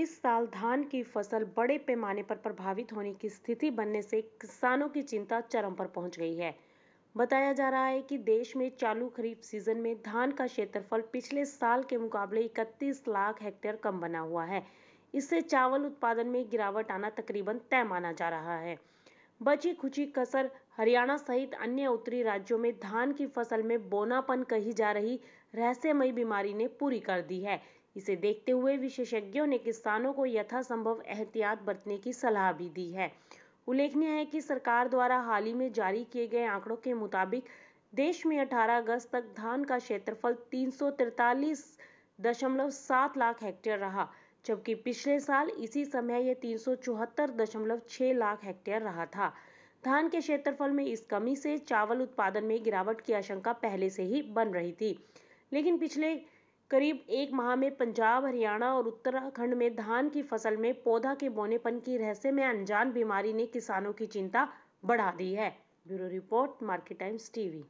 इस साल धान की फसल बड़े पैमाने पर प्रभावित होने की स्थिति बनने से किसानों की चिंता चरम पर पहुंच गई है बताया जा रहा है कि देश में चालू खरीफ सीजन में धान का क्षेत्रफल पिछले साल के मुकाबले 31 लाख हेक्टेयर कम बना हुआ है इससे चावल उत्पादन में गिरावट आना तकरीबन तय माना जा रहा है बची खुची कसर हरियाणा सहित अन्य उत्तरी राज्यों में धान की फसल में बोनापन कही जा रही रहस्यमयी बीमारी ने पूरी कर दी है इसे देखते हुए विशेषज्ञों ने किसानों को यथासंभव एहतियात बरतने की सलाह भी दी है उल्लेखनीय है कि सरकार द्वारा हाल ही में जारी किए गए आंकड़ों के मुताबिक देश में 18 अगस्त तक धान का क्षेत्रफल तीन लाख हेक्टेयर रहा जबकि पिछले साल इसी समय यह तीन लाख हेक्टेयर रहा था धान के क्षेत्रफल में इस कमी से चावल उत्पादन में गिरावट की आशंका पहले से ही बन रही थी लेकिन पिछले करीब एक माह में पंजाब हरियाणा और उत्तराखंड में धान की फसल में पौधा के बौनेपन की रहस्य में अनजान बीमारी ने किसानों की चिंता बढ़ा दी है bureau report Market Times TV